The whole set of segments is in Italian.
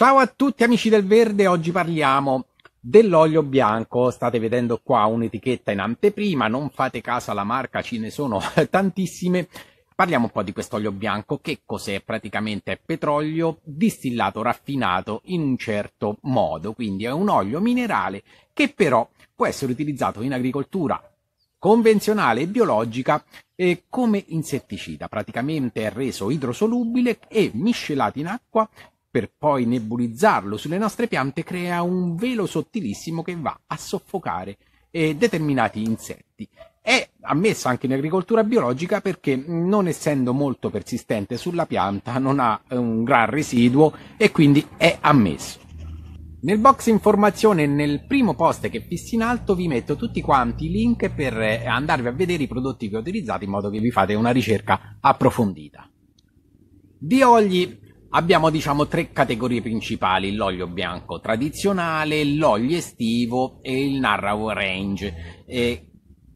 Ciao a tutti amici del verde, oggi parliamo dell'olio bianco, state vedendo qua un'etichetta in anteprima, non fate caso alla marca, ce ne sono tantissime. Parliamo un po' di quest'olio bianco, che cos'è? Praticamente è petrolio distillato, raffinato in un certo modo, quindi è un olio minerale che però può essere utilizzato in agricoltura convenzionale e biologica eh, come insetticida, praticamente è reso idrosolubile e miscelato in acqua per poi nebulizzarlo sulle nostre piante crea un velo sottilissimo che va a soffocare eh, determinati insetti. È ammessa anche in agricoltura biologica perché mm, non essendo molto persistente sulla pianta non ha eh, un gran residuo e quindi è ammesso. Nel box informazione, nel primo post che fissi in alto, vi metto tutti quanti i link per eh, andarvi a vedere i prodotti che ho utilizzato in modo che vi fate una ricerca approfondita. Di oggi Abbiamo diciamo tre categorie principali, l'olio bianco tradizionale, l'olio estivo e il Narrow Range. E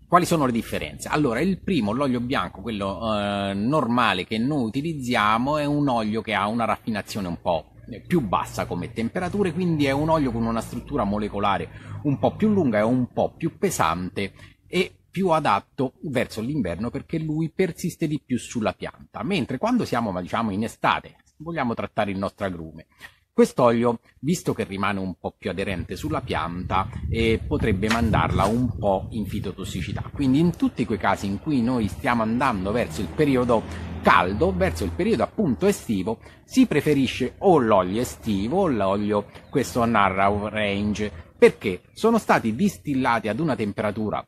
quali sono le differenze? Allora, il primo, l'olio bianco, quello eh, normale che noi utilizziamo, è un olio che ha una raffinazione un po' più bassa come temperature, quindi è un olio con una struttura molecolare un po' più lunga e un po' più pesante e più adatto verso l'inverno perché lui persiste di più sulla pianta, mentre quando siamo diciamo in estate vogliamo trattare il nostro agrume. Quest'olio, visto che rimane un po' più aderente sulla pianta, eh, potrebbe mandarla un po' in fitotossicità. Quindi in tutti quei casi in cui noi stiamo andando verso il periodo caldo, verso il periodo appunto estivo, si preferisce o l'olio estivo o l'olio questo narrow range, perché sono stati distillati ad una temperatura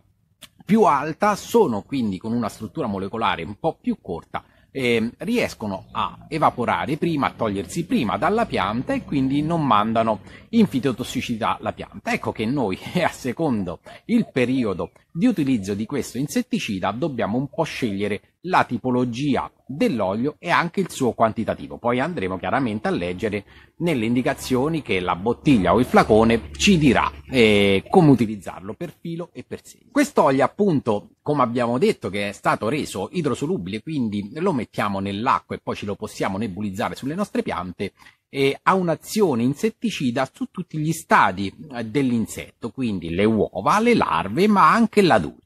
più alta, sono quindi con una struttura molecolare un po' più corta eh, riescono a evaporare prima, a togliersi prima dalla pianta e quindi non mandano in fitotossicità la pianta. Ecco che noi, a secondo il periodo di utilizzo di questo insetticida dobbiamo un po' scegliere la tipologia dell'olio e anche il suo quantitativo. Poi andremo chiaramente a leggere nelle indicazioni che la bottiglia o il flacone ci dirà eh, come utilizzarlo per filo e per segno. Quest'olio appunto, come abbiamo detto, che è stato reso idrosolubile, quindi lo mettiamo nell'acqua e poi ce lo possiamo nebulizzare sulle nostre piante eh, ha un'azione insetticida su tutti gli stadi eh, dell'insetto, quindi le uova, le larve, ma anche l'adulto.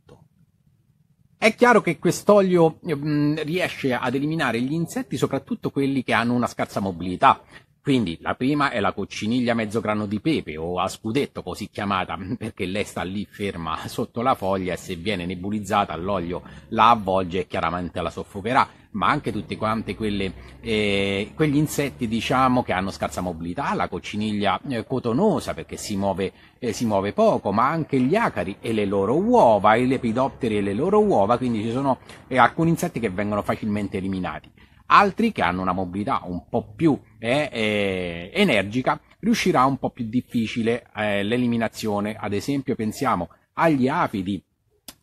È chiaro che quest'olio mh, riesce ad eliminare gli insetti, soprattutto quelli che hanno una scarsa mobilità. Quindi la prima è la cocciniglia mezzo grano di pepe o a scudetto così chiamata perché lei sta lì ferma sotto la foglia e se viene nebulizzata l'olio la avvolge e chiaramente la soffocherà ma anche tutti quante quelle, eh, quegli insetti diciamo, che hanno scarsa mobilità, la cocciniglia eh, cotonosa perché si muove, eh, si muove, poco, ma anche gli acari e le loro uova, i lepidopteri e le loro uova, quindi ci sono eh, alcuni insetti che vengono facilmente eliminati. Altri che hanno una mobilità un po' più eh, energica riuscirà un po' più difficile l'eliminazione, ad esempio pensiamo agli afidi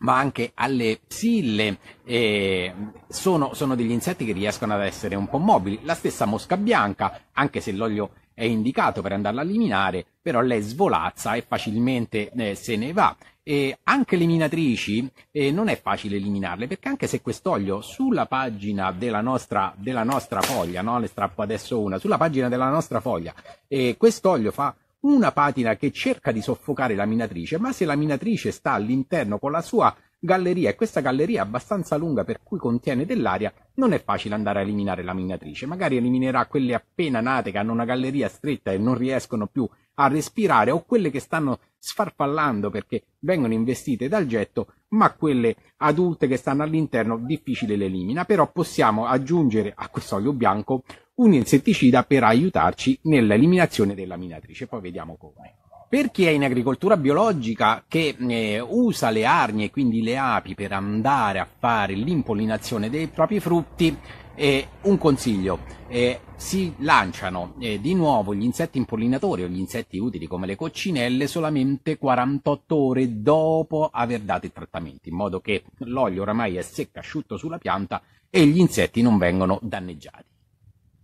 ma anche alle psille, eh, sono, sono degli insetti che riescono ad essere un po' mobili. La stessa mosca bianca, anche se l'olio è indicato per andarla a eliminare, però lei svolazza e facilmente eh, se ne va. E anche le minatrici eh, non è facile eliminarle perché anche se quest'olio sulla pagina della nostra, della nostra foglia, no? ne strappo adesso una, sulla pagina della nostra foglia, eh, quest'olio fa una patina che cerca di soffocare la minatrice, ma se la minatrice sta all'interno con la sua galleria e questa galleria è abbastanza lunga per cui contiene dell'aria, non è facile andare a eliminare la minatrice. Magari eliminerà quelle appena nate che hanno una galleria stretta e non riescono più a respirare o quelle che stanno sfarfallando perché vengono investite dal getto, ma quelle adulte che stanno all'interno difficile le elimina. Però possiamo aggiungere a questo olio bianco un insetticida per aiutarci nell'eliminazione della minatrice. Poi vediamo come. Per chi è in agricoltura biologica che eh, usa le arnie, quindi le api, per andare a fare l'impollinazione dei propri frutti, eh, un consiglio, eh, si lanciano eh, di nuovo gli insetti impollinatori o gli insetti utili come le coccinelle solamente 48 ore dopo aver dato i trattamenti, in modo che l'olio oramai è secco, asciutto sulla pianta e gli insetti non vengono danneggiati.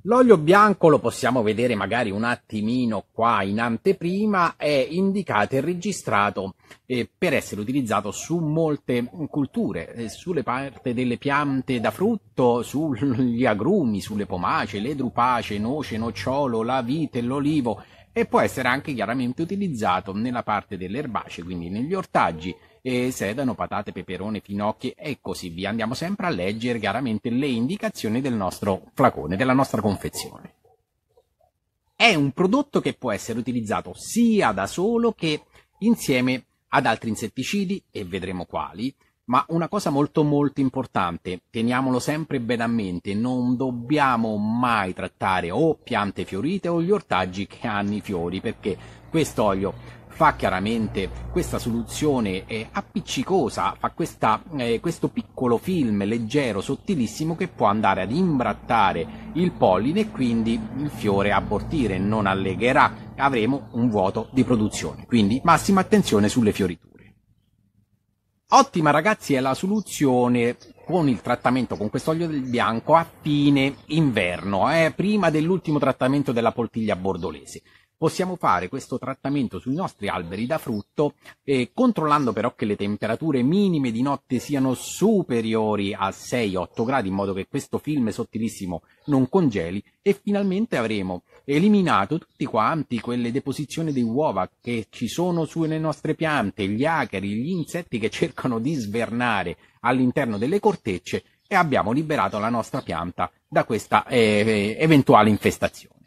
L'olio bianco lo possiamo vedere magari un attimino qua in anteprima, è indicato e registrato eh, per essere utilizzato su molte culture, eh, sulle parti delle piante da frutto, sugli agrumi, sulle pomace, le drupace, noce, nocciolo, la vite, l'olivo e può essere anche chiaramente utilizzato nella parte delle erbacee, quindi negli ortaggi e sedano, patate, peperone, finocchi e così via. Andiamo sempre a leggere chiaramente le indicazioni del nostro flacone, della nostra confezione. È un prodotto che può essere utilizzato sia da solo che insieme ad altri insetticidi e vedremo quali, ma una cosa molto molto importante, teniamolo sempre bene a mente, non dobbiamo mai trattare o piante fiorite o gli ortaggi che hanno i fiori, perché quest'olio fa chiaramente questa soluzione eh, appiccicosa, fa questa, eh, questo piccolo film leggero, sottilissimo che può andare ad imbrattare il polline e quindi il fiore abortire, non allegherà, avremo un vuoto di produzione. Quindi massima attenzione sulle fioriture. Ottima ragazzi è la soluzione con il trattamento con quest'olio del bianco a fine inverno, eh, prima dell'ultimo trattamento della poltiglia bordolese possiamo fare questo trattamento sui nostri alberi da frutto eh, controllando però che le temperature minime di notte siano superiori a 6-8 gradi in modo che questo film sottilissimo non congeli e finalmente avremo eliminato tutti quanti quelle deposizioni di uova che ci sono sulle nostre piante, gli acari, gli insetti che cercano di svernare all'interno delle cortecce e abbiamo liberato la nostra pianta da questa eh, eventuale infestazione.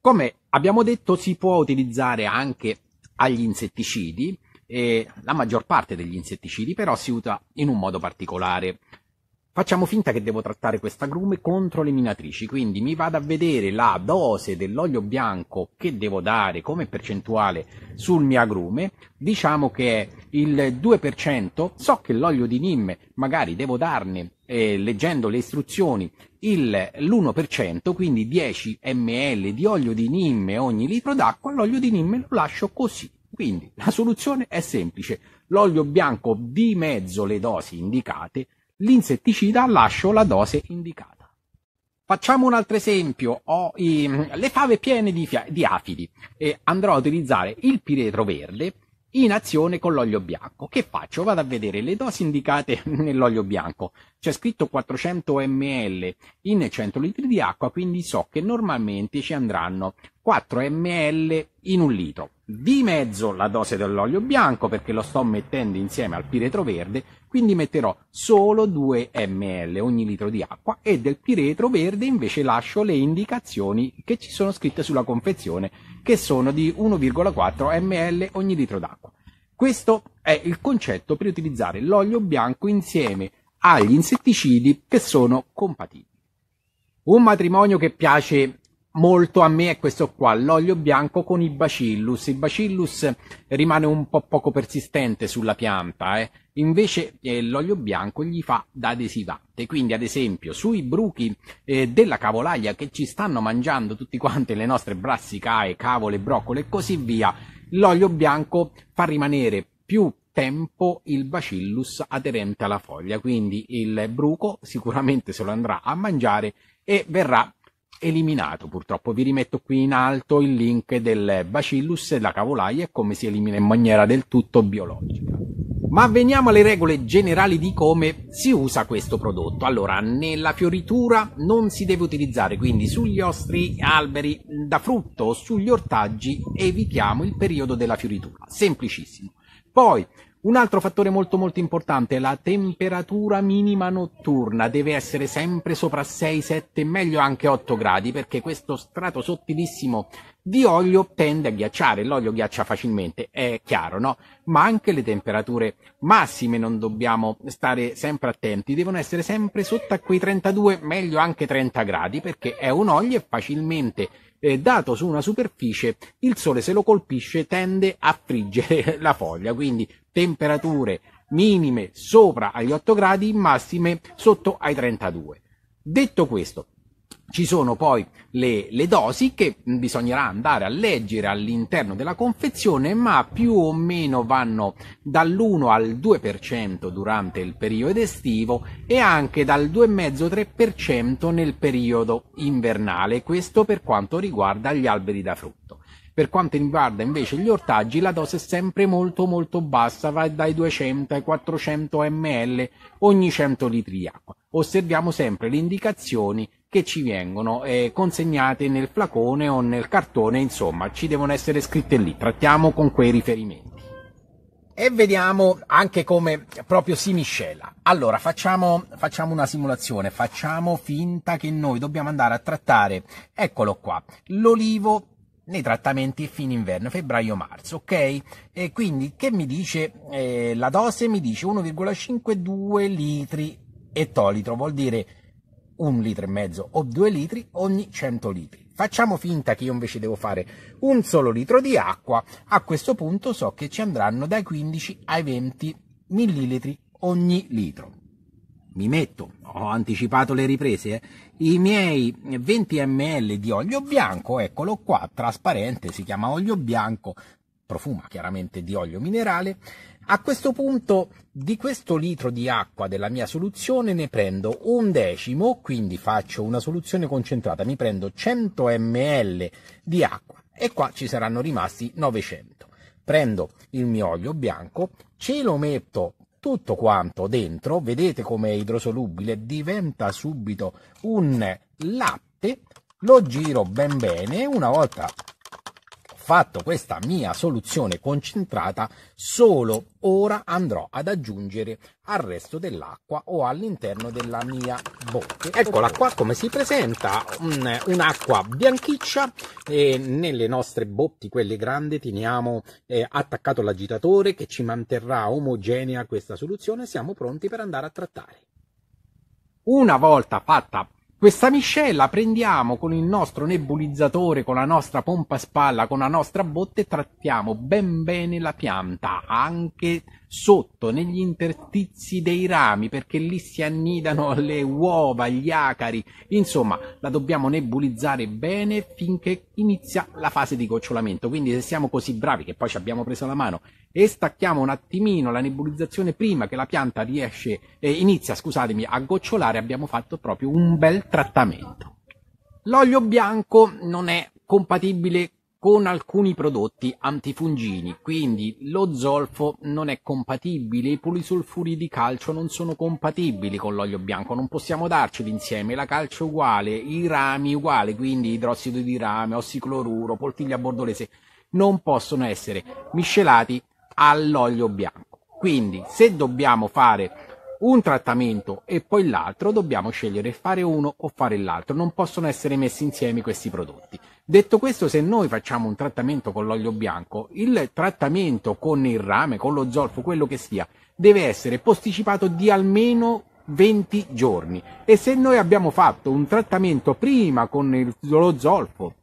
Come Abbiamo detto si può utilizzare anche agli insetticidi, e la maggior parte degli insetticidi però si usa in un modo particolare. Facciamo finta che devo trattare questa grume contro le minatrici, quindi mi vado a vedere la dose dell'olio bianco che devo dare come percentuale sul mio agrume, diciamo che è il 2%, so che l'olio di NIM magari devo darne, eh, leggendo le istruzioni, l'1%, quindi 10 ml di olio di nimme ogni litro d'acqua, l'olio di nimme lo lascio così. Quindi la soluzione è semplice, l'olio bianco dimezzo le dosi indicate, l'insetticida lascio la dose indicata. Facciamo un altro esempio, ho i, ehm, le fave piene di, di afidi e andrò a utilizzare il piretro verde in azione con l'olio bianco. Che faccio? Vado a vedere le dosi indicate nell'olio bianco. C'è scritto 400 ml in 100 litri di acqua, quindi so che normalmente ci andranno 4 ml in un litro di mezzo la dose dell'olio bianco perché lo sto mettendo insieme al piretro verde, quindi metterò solo 2 ml ogni litro di acqua e del piretro verde invece lascio le indicazioni che ci sono scritte sulla confezione che sono di 1,4 ml ogni litro d'acqua. Questo è il concetto per utilizzare l'olio bianco insieme agli insetticidi che sono compatibili. Un matrimonio che piace molto a me è questo qua, l'olio bianco con i bacillus. Il bacillus rimane un po' poco persistente sulla pianta, eh. invece eh, l'olio bianco gli fa da adesivante. Quindi ad esempio sui bruchi eh, della cavolaglia che ci stanno mangiando tutti quanti le nostre brassicae, cavole, broccole e così via, l'olio bianco fa rimanere più tempo il bacillus aderente alla foglia, quindi il bruco sicuramente se lo andrà a mangiare e verrà eliminato purtroppo. Vi rimetto qui in alto il link del Bacillus e la cavolaia e come si elimina in maniera del tutto biologica. Ma veniamo alle regole generali di come si usa questo prodotto. Allora, nella fioritura non si deve utilizzare, quindi sugli ostri alberi da frutto o sugli ortaggi evitiamo il periodo della fioritura. Semplicissimo. Poi un altro fattore molto molto importante è la temperatura minima notturna, deve essere sempre sopra 6, 7, meglio anche 8 gradi, perché questo strato sottilissimo di olio tende a ghiacciare, l'olio ghiaccia facilmente, è chiaro, no? Ma anche le temperature massime non dobbiamo stare sempre attenti, devono essere sempre sotto a quei 32, meglio anche 30 gradi, perché è un olio e facilmente eh, dato su una superficie, il sole se lo colpisce tende a friggere la foglia, quindi temperature minime sopra agli 8 gradi, massime sotto ai 32. Detto questo, ci sono poi le, le, dosi che mm, bisognerà andare a leggere all'interno della confezione, ma più o meno vanno dall'1 al 2% durante il periodo estivo e anche dal 2,5-3% nel periodo invernale, questo per quanto riguarda gli alberi da frutto. Per quanto riguarda invece gli ortaggi, la dose è sempre molto molto bassa, va dai 200 ai 400 ml ogni 100 litri di acqua. Osserviamo sempre le indicazioni che ci vengono eh, consegnate nel flacone o nel cartone, insomma, ci devono essere scritte lì. Trattiamo con quei riferimenti. E vediamo anche come proprio si miscela. Allora, facciamo, facciamo una simulazione, facciamo finta che noi dobbiamo andare a trattare, eccolo qua, l'olivo nei trattamenti fine inverno, febbraio-marzo, ok? E quindi che mi dice eh, la dose? Mi dice 1,52 litri ettolitro, vuol dire un litro e mezzo o due litri ogni 100 litri. Facciamo finta che io invece devo fare un solo litro di acqua, a questo punto so che ci andranno dai 15 ai 20 millilitri ogni litro. Mi metto, ho anticipato le riprese, eh? i miei 20 ml di olio bianco, eccolo qua, trasparente, si chiama olio bianco, profuma chiaramente di olio minerale. A questo punto di questo litro di acqua della mia soluzione ne prendo un decimo, quindi faccio una soluzione concentrata, mi prendo 100 ml di acqua e qua ci saranno rimasti 900. Prendo il mio olio bianco, ce lo metto tutto quanto dentro, vedete come è idrosolubile, diventa subito un latte, lo giro ben bene, una volta fatto questa mia soluzione concentrata, solo ora andrò ad aggiungere al resto dell'acqua o all'interno della mia botte. Eccola qua come si presenta, mm, un'acqua bianchiccia e nelle nostre botti, quelle grandi, teniamo eh, attaccato l'agitatore che ci manterrà omogenea questa soluzione. Siamo pronti per andare a trattare. Una volta fatta questa miscela prendiamo con il nostro nebulizzatore, con la nostra pompa spalla, con la nostra botte e trattiamo ben bene la pianta, anche sotto, negli interstizi dei rami, perché lì si annidano le uova, gli acari. Insomma, la dobbiamo nebulizzare bene finché inizia la fase di gocciolamento. Quindi se siamo così bravi, che poi ci abbiamo preso la mano e stacchiamo un attimino la nebulizzazione prima che la pianta riesce, eh, inizia scusatemi, a gocciolare, abbiamo fatto proprio un bel trattamento. L'olio bianco non è compatibile con alcuni prodotti antifungini, quindi lo zolfo non è compatibile, i polisulfuri di calcio non sono compatibili con l'olio bianco, non possiamo darceli insieme, la calcio uguale, i rami uguali, quindi idrossido di rame, ossicloruro, poltiglia bordolese, non possono essere miscelati all'olio bianco. Quindi se dobbiamo fare un trattamento e poi l'altro, dobbiamo scegliere fare uno o fare l'altro, non possono essere messi insieme questi prodotti. Detto questo, se noi facciamo un trattamento con l'olio bianco, il trattamento con il rame, con lo zolfo, quello che sia, deve essere posticipato di almeno 20 giorni. E se noi abbiamo fatto un trattamento prima con il, lo zolfo,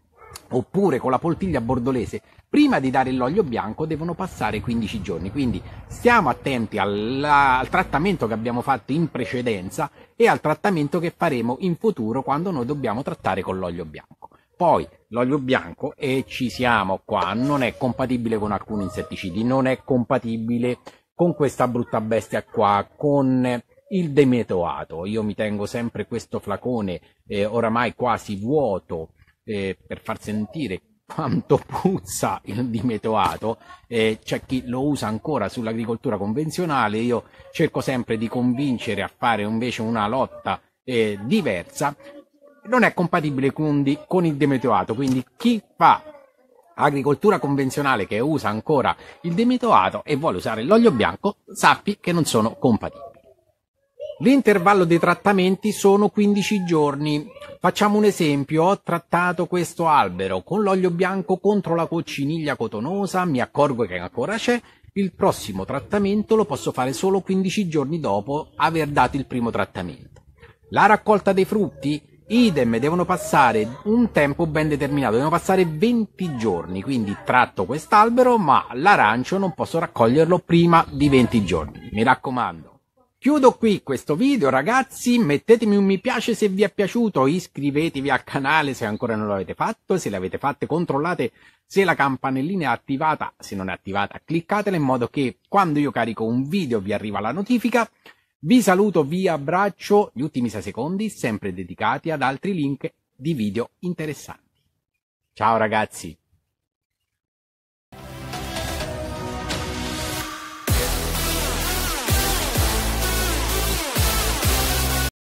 oppure con la poltiglia bordolese Prima di dare l'olio bianco devono passare 15 giorni, quindi stiamo attenti alla, al trattamento che abbiamo fatto in precedenza e al trattamento che faremo in futuro quando noi dobbiamo trattare con l'olio bianco. Poi l'olio bianco, e ci siamo qua, non è compatibile con alcuni insetticidi, non è compatibile con questa brutta bestia qua, con il demetoato. Io mi tengo sempre questo flacone eh, oramai quasi vuoto eh, per far sentire quanto puzza il dimetoato, eh, c'è chi lo usa ancora sull'agricoltura convenzionale, io cerco sempre di convincere a fare invece una lotta eh, diversa, non è compatibile quindi con il dimetoato, quindi chi fa agricoltura convenzionale che usa ancora il dimetoato e vuole usare l'olio bianco, sappi che non sono compatibili. L'intervallo dei trattamenti sono 15 giorni. Facciamo un esempio, ho trattato questo albero con l'olio bianco contro la cocciniglia cotonosa, mi accorgo che ancora c'è, il prossimo trattamento lo posso fare solo 15 giorni dopo aver dato il primo trattamento. La raccolta dei frutti, idem, devono passare un tempo ben determinato, devono passare 20 giorni, quindi tratto quest'albero ma l'arancio non posso raccoglierlo prima di 20 giorni, mi raccomando. Chiudo qui questo video ragazzi, mettetemi un mi piace se vi è piaciuto, iscrivetevi al canale se ancora non l'avete fatto, se l'avete fatto controllate se la campanellina è attivata, se non è attivata cliccatela in modo che quando io carico un video vi arriva la notifica. Vi saluto, vi abbraccio, gli ultimi 6 secondi sempre dedicati ad altri link di video interessanti. Ciao ragazzi!